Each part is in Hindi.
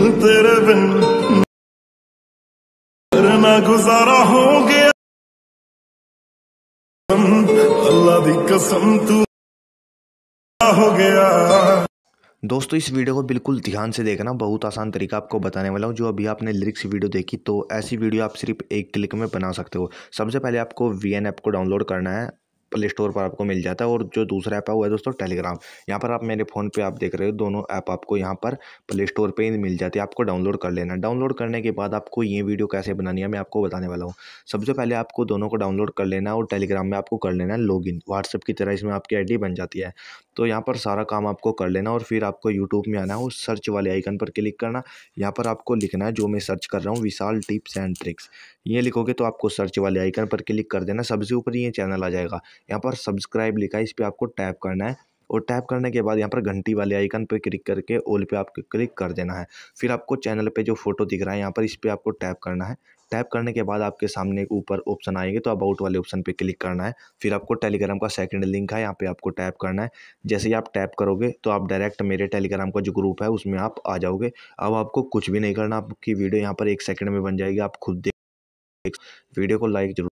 तेरे बिन ना गुजारा हो गया अल्लाह दी कसम तू हो गया दोस्तों इस वीडियो को बिल्कुल ध्यान से देखना बहुत आसान तरीका आपको बताने वाला हूँ जो अभी आपने लिरिक्स वीडियो देखी तो ऐसी वीडियो आप सिर्फ एक क्लिक में बना सकते हो सबसे पहले आपको वी ऐप को डाउनलोड करना है प्ले स्टोर पर आपको मिल जाता है और जो दूसरा ऐप है वो है दोस्तों टेलीग्राम यहाँ पर आप मेरे फ़ोन पे आप देख रहे हो दोनों ऐप आपको यहाँ पर प्ले स्टोर पर ही मिल जाती है आपको डाउनलोड कर लेना डाउनलोड करने के बाद आपको ये वीडियो कैसे बनानी है मैं आपको बताने वाला हूँ सबसे पहले आपको दोनों को डाउनलोड कर लेना और टेलीग्राम में आपको कर लेना है लॉग इन की तरह इसमें आपकी आई बन जाती है तो यहाँ पर सारा काम आपको कर लेना और फिर आपको यूट्यूब में आना है उस सर्च वाले आइकन पर क्लिक करना यहाँ पर आपको लिखना है जो मैं सर्च कर रहा हूँ विशाल टिप्स एंड ट्रिक्स ये लिखोगे तो आपको सर्च वाले आइकन पर क्लिक कर देना सबसे ऊपर ये चैनल आ जाएगा यहाँ पर सब्सक्राइब लिखा है इस पर आपको टैप करना है और टैप करने के बाद यहाँ पर घंटी वाले आइकन पर क्लिक करके ओल पे आपको क्लिक कर देना है फिर आपको चैनल पे जो फोटो दिख रहा है यहाँ पर इस पर आपको टैप करना है टैप करने के बाद आपके सामने ऊपर ऑप्शन आएंगे तो अबाउट वाले ऑप्शन पे क्लिक करना है फिर आपको टेलीग्राम का सेकंड लिंक है यहाँ पे आपको टैप करना है जैसे ही आप टैप करोगे तो आप डायरेक्ट मेरे टेलीग्राम का जो ग्रुप है उसमें आप आ जाओगे अब आपको कुछ भी नहीं करना आपकी वीडियो यहाँ पर एक सेकेंड में बन जाएगी आप खुद देख वीडियो को लाइक जरूर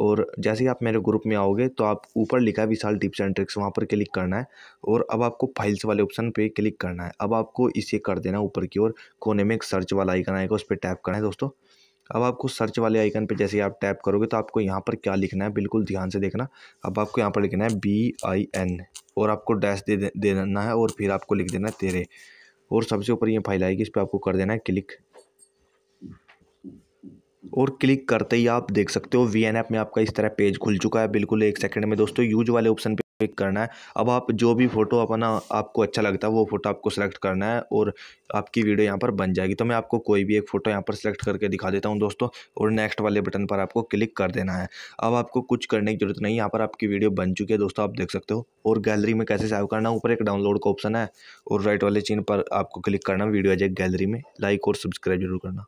और जैसे ही आप मेरे ग्रुप में आओगे तो आप ऊपर लिखा है विशाल टिप्स एंड ट्रिक्स वहाँ पर क्लिक करना है और अब आपको फाइल्स वाले ऑप्शन पे क्लिक करना है अब आपको इसे कर देना ऊपर की ओर कोने में एक सर्च वाला आइकन आएगा उस पर टैप करना है दोस्तों अब आपको सर्च वाले आइकन पे जैसे ही आप टैप करोगे तो आपको यहाँ पर क्या लिखना है बिल्कुल ध्यान से देखना अब आपको यहाँ पर लिखना है बी आई एन और आपको डैश दे देना है और फिर आपको लिख देना है तेरे और सबसे ऊपर ये फाइल आएगी इस पर आपको कर देना है क्लिक और क्लिक करते ही आप देख सकते हो वी एन ऐप में आपका इस तरह पेज खुल चुका है बिल्कुल एक सेकंड में दोस्तों यूज वाले ऑप्शन पे क्लिक करना है अब आप जो भी फ़ोटो अपना आपको अच्छा लगता है वो फ़ोटो आपको सेलेक्ट करना है और आपकी वीडियो यहाँ पर बन जाएगी तो मैं आपको कोई भी एक फ़ोटो यहाँ पर सेलेक्ट करके दिखा देता हूँ दोस्तों और नेक्स्ट वाले बटन पर आपको क्लिक कर देना है अब आपको कुछ करने की ज़रूरत नहीं यहाँ पर आपकी वीडियो बन चुकी है दोस्तों आप देख सकते हो और गैलरी में कैसे सेव करना ऊपर एक डाउनलोड का ऑप्शन है और राइट वाले चीन पर आपको क्लिक करना वीडियो आ जाएगी गैलरी में लाइक और सब्सक्राइब जरूर करना